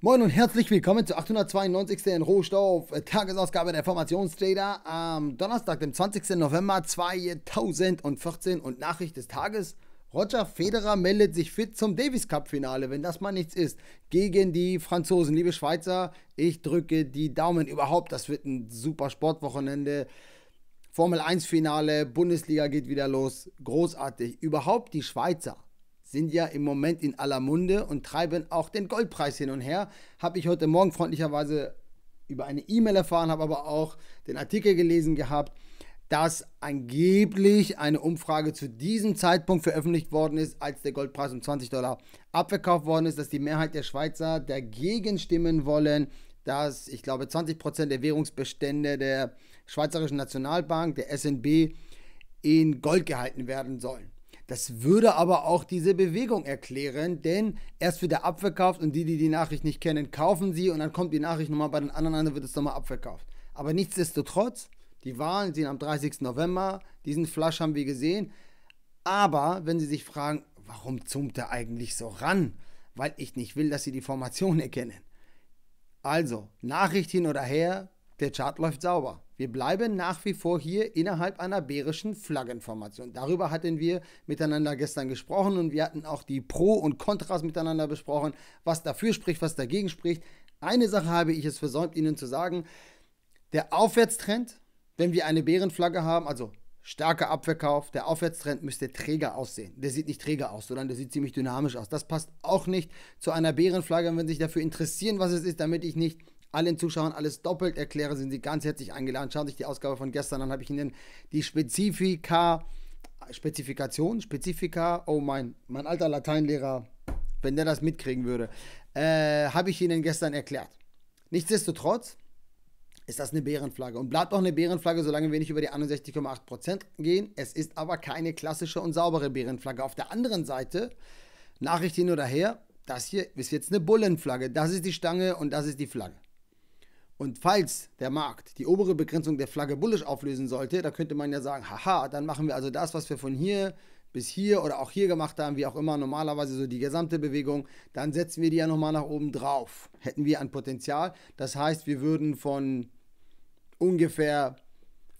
Moin und herzlich willkommen zur 892. Rohstoff äh, Tagesausgabe der Formationsdata am Donnerstag, dem 20. November 2014 und Nachricht des Tages. Roger Federer meldet sich fit zum Davis Cup Finale, wenn das mal nichts ist, gegen die Franzosen. Liebe Schweizer, ich drücke die Daumen überhaupt. Das wird ein super Sportwochenende. Formel 1 Finale, Bundesliga geht wieder los. Großartig. Überhaupt die Schweizer sind ja im Moment in aller Munde und treiben auch den Goldpreis hin und her. Habe ich heute Morgen freundlicherweise über eine E-Mail erfahren, habe aber auch den Artikel gelesen gehabt, dass angeblich eine Umfrage zu diesem Zeitpunkt veröffentlicht worden ist, als der Goldpreis um 20 Dollar abverkauft worden ist, dass die Mehrheit der Schweizer dagegen stimmen wollen, dass ich glaube 20% Prozent der Währungsbestände der Schweizerischen Nationalbank, der SNB, in Gold gehalten werden sollen. Das würde aber auch diese Bewegung erklären, denn erst wird er abverkauft und die, die die Nachricht nicht kennen, kaufen sie und dann kommt die Nachricht nochmal bei den anderen an, dann wird es nochmal abverkauft. Aber nichtsdestotrotz, die Wahlen sind am 30. November, diesen Flash haben wir gesehen. Aber wenn Sie sich fragen, warum zoomt er eigentlich so ran? Weil ich nicht will, dass Sie die Formation erkennen. Also, Nachricht hin oder her, der Chart läuft sauber. Wir bleiben nach wie vor hier innerhalb einer bärischen Flaggenformation. Darüber hatten wir miteinander gestern gesprochen und wir hatten auch die Pro und Kontras miteinander besprochen, was dafür spricht, was dagegen spricht. Eine Sache habe ich es versäumt, Ihnen zu sagen. Der Aufwärtstrend, wenn wir eine Bärenflagge haben, also starker Abverkauf, der Aufwärtstrend müsste träger aussehen. Der sieht nicht träger aus, sondern der sieht ziemlich dynamisch aus. Das passt auch nicht zu einer Bärenflagge. Und wenn Sie sich dafür interessieren, was es ist, damit ich nicht allen Zuschauern alles doppelt erkläre, sind Sie ganz herzlich eingeladen. Schauen Sie sich die Ausgabe von gestern an, habe ich Ihnen die Spezifika, Spezifikation, Spezifika, oh mein, mein alter Lateinlehrer, wenn der das mitkriegen würde, äh, habe ich Ihnen gestern erklärt. Nichtsdestotrotz ist das eine Bärenflagge und bleibt auch eine Bärenflagge, solange wir nicht über die 61,8% gehen. Es ist aber keine klassische und saubere Bärenflagge. Auf der anderen Seite, Nachricht hin oder her, das hier ist jetzt eine Bullenflagge. Das ist die Stange und das ist die Flagge. Und falls der Markt die obere Begrenzung der Flagge bullisch auflösen sollte, da könnte man ja sagen, haha, dann machen wir also das, was wir von hier bis hier oder auch hier gemacht haben, wie auch immer, normalerweise so die gesamte Bewegung, dann setzen wir die ja nochmal nach oben drauf. Hätten wir an Potenzial. Das heißt, wir würden von ungefähr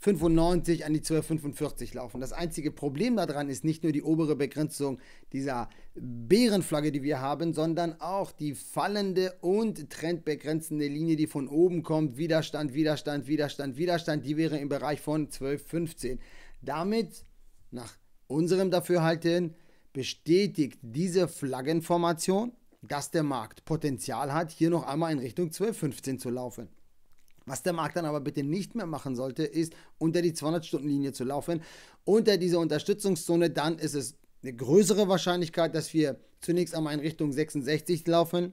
95 an die 1245 laufen. Das einzige Problem daran ist nicht nur die obere Begrenzung dieser Bärenflagge, die wir haben, sondern auch die fallende und trendbegrenzende Linie, die von oben kommt. Widerstand, Widerstand, Widerstand, Widerstand, die wäre im Bereich von 1215. Damit, nach unserem Dafürhalten, bestätigt diese Flaggenformation, dass der Markt Potenzial hat, hier noch einmal in Richtung 1215 zu laufen. Was der Markt dann aber bitte nicht mehr machen sollte, ist unter die 200-Stunden-Linie zu laufen. Unter dieser Unterstützungszone, dann ist es eine größere Wahrscheinlichkeit, dass wir zunächst einmal in Richtung 66 laufen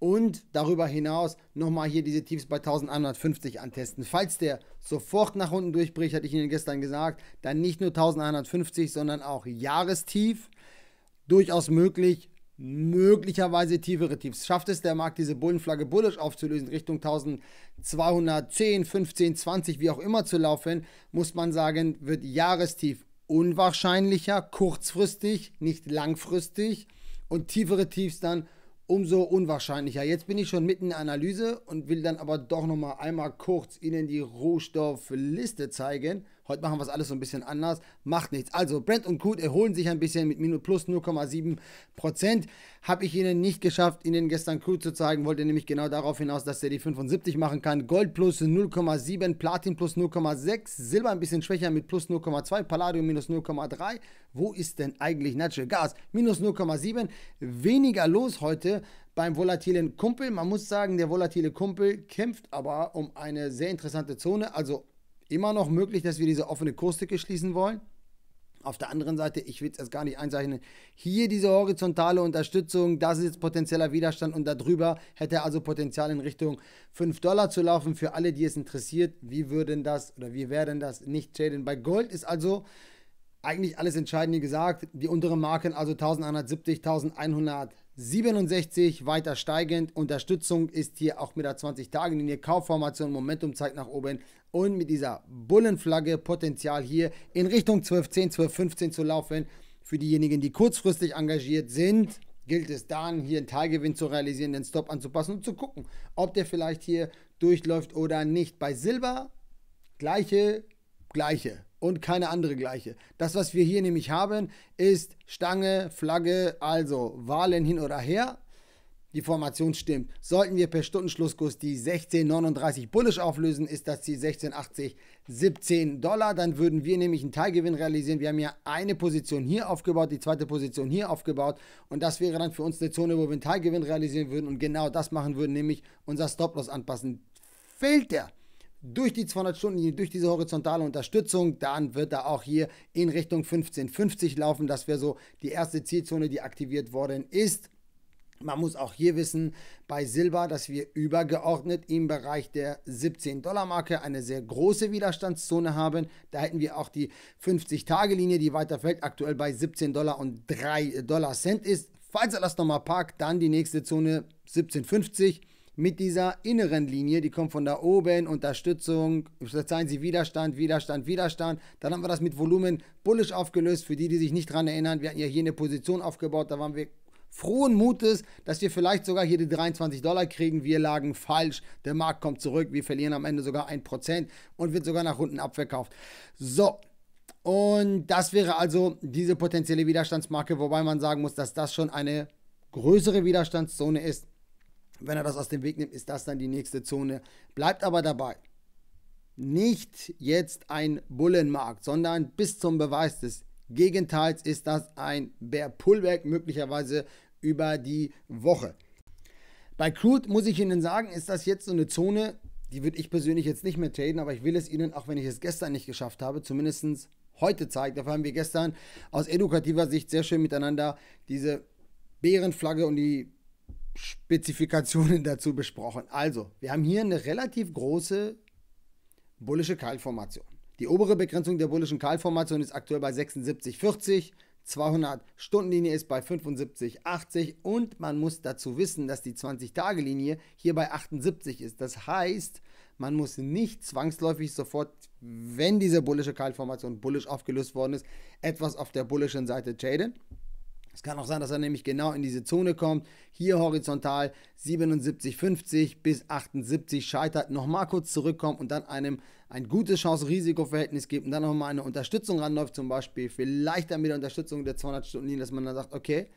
und darüber hinaus nochmal hier diese Tiefs bei 1150 antesten. Falls der sofort nach unten durchbricht, hatte ich Ihnen gestern gesagt, dann nicht nur 1150, sondern auch Jahrestief. Durchaus möglich möglicherweise tiefere Tiefs. Schafft es der Markt, diese Bullenflagge bullisch aufzulösen, Richtung 1210, 15, 20, wie auch immer zu laufen, muss man sagen, wird Jahrestief unwahrscheinlicher, kurzfristig, nicht langfristig und tiefere Tiefs dann umso unwahrscheinlicher. Jetzt bin ich schon mitten in der Analyse und will dann aber doch nochmal einmal kurz Ihnen die Rohstoffliste zeigen Heute machen wir es alles so ein bisschen anders. Macht nichts. Also Brent und Coot erholen sich ein bisschen mit minus plus 0,7 Habe ich Ihnen nicht geschafft, Ihnen gestern Coot zu zeigen. Wollte nämlich genau darauf hinaus, dass er die 75 machen kann. Gold plus 0,7, Platin plus 0,6, Silber ein bisschen schwächer mit plus 0,2, Palladium minus 0,3. Wo ist denn eigentlich Natural Gas? Minus 0,7. Weniger los heute beim volatilen Kumpel. Man muss sagen, der volatile Kumpel kämpft aber um eine sehr interessante Zone. Also immer noch möglich, dass wir diese offene Kursdicke schließen wollen. Auf der anderen Seite, ich will es erst gar nicht einzeichnen, hier diese horizontale Unterstützung, das ist jetzt potenzieller Widerstand und darüber hätte also Potenzial in Richtung 5 Dollar zu laufen. Für alle, die es interessiert, wie würden das oder wie werden das nicht traden? Bei Gold ist also eigentlich alles Entscheidende gesagt. Die unteren Marken, also 1170, 1100. 67 weiter steigend. Unterstützung ist hier auch mit der 20-Tage-Linie. Kaufformation, Momentum zeigt nach oben. Und mit dieser Bullenflagge Potenzial hier in Richtung 12, 10, 12, 15 zu laufen. Für diejenigen, die kurzfristig engagiert sind, gilt es dann, hier einen Teilgewinn zu realisieren, den Stop anzupassen und zu gucken, ob der vielleicht hier durchläuft oder nicht. Bei Silber gleiche, gleiche und keine andere gleiche. Das, was wir hier nämlich haben, ist Stange, Flagge, also Wahlen hin oder her. Die Formation stimmt. Sollten wir per Stundenschlusskurs die 16,39 bullisch auflösen, ist das die 16,80 17 Dollar. Dann würden wir nämlich einen Teilgewinn realisieren. Wir haben ja eine Position hier aufgebaut, die zweite Position hier aufgebaut. Und das wäre dann für uns eine Zone, wo wir einen Teilgewinn realisieren würden und genau das machen würden, nämlich unser Stop-Loss anpassen. Fehlt der? durch die 200 Stunden, durch diese horizontale Unterstützung, dann wird er auch hier in Richtung 1550 laufen. Das wäre so die erste Zielzone, die aktiviert worden ist. Man muss auch hier wissen, bei Silber, dass wir übergeordnet im Bereich der 17-Dollar-Marke eine sehr große Widerstandszone haben. Da hätten wir auch die 50-Tage-Linie, die weiterfällt, aktuell bei 17 Dollar und 3 Dollar Cent ist. Falls er das nochmal parkt, dann die nächste Zone 1750 mit dieser inneren Linie, die kommt von da oben, Unterstützung, verzeihen Sie, Widerstand, Widerstand, Widerstand. Dann haben wir das mit Volumen bullisch aufgelöst, für die, die sich nicht daran erinnern. Wir hatten ja hier eine Position aufgebaut, da waren wir frohen Mutes, dass wir vielleicht sogar hier die 23 Dollar kriegen. Wir lagen falsch, der Markt kommt zurück, wir verlieren am Ende sogar 1% und wird sogar nach unten abverkauft. So, und das wäre also diese potenzielle Widerstandsmarke, wobei man sagen muss, dass das schon eine größere Widerstandszone ist wenn er das aus dem Weg nimmt, ist das dann die nächste Zone. Bleibt aber dabei. Nicht jetzt ein Bullenmarkt, sondern bis zum Beweis des Gegenteils ist das ein Bear Pullback möglicherweise über die Woche. Bei Crude muss ich Ihnen sagen, ist das jetzt so eine Zone, die würde ich persönlich jetzt nicht mehr traden, aber ich will es Ihnen, auch wenn ich es gestern nicht geschafft habe, zumindest heute zeigen. Dafür haben wir gestern aus edukativer Sicht sehr schön miteinander diese Bärenflagge und die Spezifikationen dazu besprochen. Also, wir haben hier eine relativ große bullische Keilformation. Die obere Begrenzung der bullischen Keilformation ist aktuell bei 76,40. 200 Stundenlinie ist bei 75,80 und man muss dazu wissen, dass die 20-Tage-Linie hier bei 78 ist. Das heißt, man muss nicht zwangsläufig sofort, wenn diese bullische Keilformation bullisch aufgelöst worden ist, etwas auf der bullischen Seite traden, es kann auch sein, dass er nämlich genau in diese Zone kommt. Hier horizontal 77,50 bis 78 scheitert, nochmal kurz zurückkommt und dann einem ein gutes Chance-Risiko-Verhältnis gibt und dann nochmal eine Unterstützung ranläuft, zum Beispiel vielleicht dann mit der Unterstützung der 200-Stunden-Linie, dass man dann sagt, okay,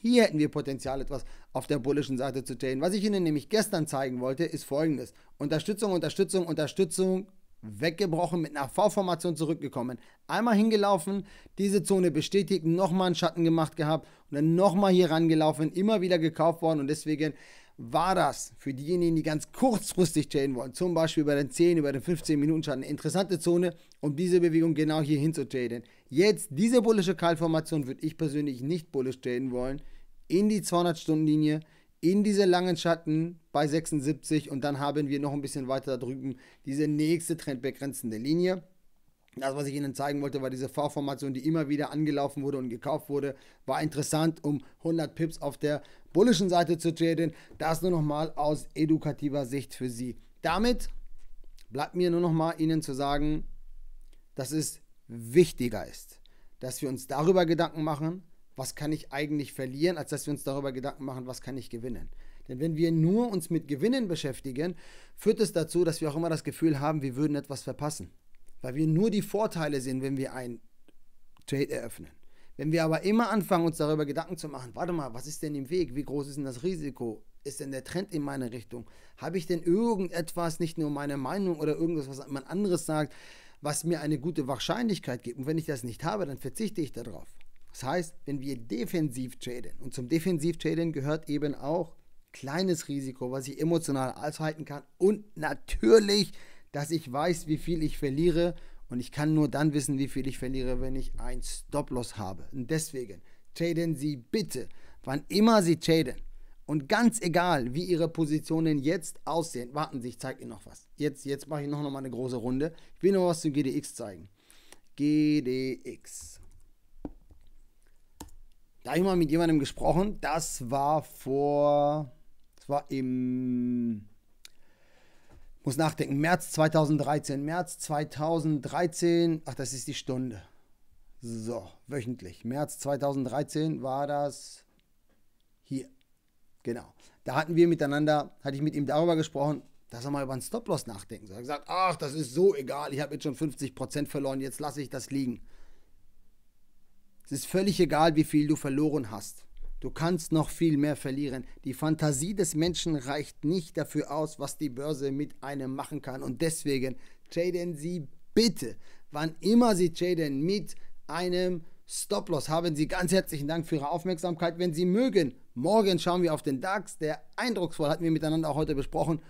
hier hätten wir Potenzial, etwas auf der bullischen Seite zu täten. Was ich Ihnen nämlich gestern zeigen wollte, ist folgendes. Unterstützung, Unterstützung, Unterstützung, weggebrochen, mit einer V-Formation zurückgekommen. Einmal hingelaufen, diese Zone bestätigt, nochmal einen Schatten gemacht gehabt und dann nochmal hier rangelaufen, immer wieder gekauft worden und deswegen war das für diejenigen, die ganz kurzfristig traden wollen, zum Beispiel über den 10, über den 15 Minuten Schatten, eine interessante Zone, um diese Bewegung genau hier hin zu traden. Jetzt, diese bullische Kaltformation würde ich persönlich nicht bullisch traden wollen, in die 200-Stunden-Linie, in diese langen Schatten bei 76 und dann haben wir noch ein bisschen weiter da drüben diese nächste trendbegrenzende Linie. Das, was ich Ihnen zeigen wollte, war diese V-Formation, die immer wieder angelaufen wurde und gekauft wurde. War interessant, um 100 Pips auf der bullischen Seite zu traden. Das nur nochmal aus edukativer Sicht für Sie. Damit bleibt mir nur nochmal Ihnen zu sagen, dass es wichtiger ist, dass wir uns darüber Gedanken machen, was kann ich eigentlich verlieren, als dass wir uns darüber Gedanken machen, was kann ich gewinnen. Denn wenn wir nur uns mit Gewinnen beschäftigen, führt es dazu, dass wir auch immer das Gefühl haben, wir würden etwas verpassen. Weil wir nur die Vorteile sehen, wenn wir einen Trade eröffnen. Wenn wir aber immer anfangen, uns darüber Gedanken zu machen, warte mal, was ist denn im Weg? Wie groß ist denn das Risiko? Ist denn der Trend in meine Richtung? Habe ich denn irgendetwas, nicht nur meine Meinung oder irgendwas, was man anderes sagt, was mir eine gute Wahrscheinlichkeit gibt? Und wenn ich das nicht habe, dann verzichte ich darauf. Das heißt, wenn wir defensiv traden, und zum Defensiv-Traden gehört eben auch kleines Risiko, was ich emotional aushalten kann und natürlich, dass ich weiß, wie viel ich verliere und ich kann nur dann wissen, wie viel ich verliere, wenn ich ein Stop-Loss habe. Und deswegen traden Sie bitte, wann immer Sie traden und ganz egal, wie Ihre Positionen jetzt aussehen. Warten Sie, ich zeige Ihnen noch was. Jetzt, jetzt mache ich noch, noch mal eine große Runde. Ich will noch was zu GDX zeigen. GDX. Da habe ich mal mit jemandem gesprochen, das war vor, das war im, muss nachdenken, März 2013. März 2013, ach, das ist die Stunde. So, wöchentlich. März 2013 war das hier. Genau. Da hatten wir miteinander, hatte ich mit ihm darüber gesprochen, dass er mal über einen Stop-Loss nachdenken soll. Er hat gesagt, ach, das ist so egal, ich habe jetzt schon 50% verloren, jetzt lasse ich das liegen. Es ist völlig egal, wie viel du verloren hast. Du kannst noch viel mehr verlieren. Die Fantasie des Menschen reicht nicht dafür aus, was die Börse mit einem machen kann. Und deswegen traden Sie bitte, wann immer Sie traden, mit einem Stop-Loss. Haben Sie ganz herzlichen Dank für Ihre Aufmerksamkeit. Wenn Sie mögen, morgen schauen wir auf den DAX, der eindrucksvoll, hatten wir miteinander auch heute besprochen,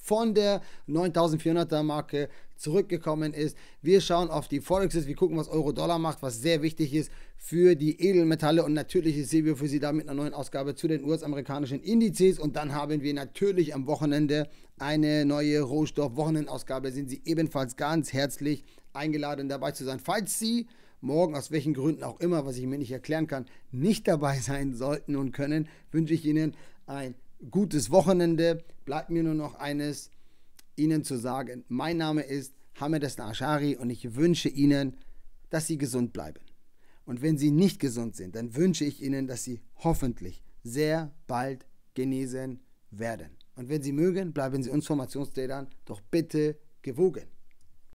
von der 9400er Marke zurückgekommen ist. Wir schauen auf die Forexes, wir gucken, was Euro-Dollar macht, was sehr wichtig ist für die Edelmetalle und natürlich ist Silvio für Sie da mit einer neuen Ausgabe zu den US-amerikanischen Indizes und dann haben wir natürlich am Wochenende eine neue Rohstoff-Wochenendausgabe. Sind Sie ebenfalls ganz herzlich eingeladen dabei zu sein. Falls Sie morgen aus welchen Gründen auch immer, was ich mir nicht erklären kann, nicht dabei sein sollten und können, wünsche ich Ihnen ein gutes Wochenende. Bleibt mir nur noch eines Ihnen zu sagen, mein Name ist Hamed Ashari und ich wünsche Ihnen, dass Sie gesund bleiben. Und wenn Sie nicht gesund sind, dann wünsche ich Ihnen, dass Sie hoffentlich sehr bald genesen werden. Und wenn Sie mögen, bleiben Sie uns Formationstätern doch bitte gewogen.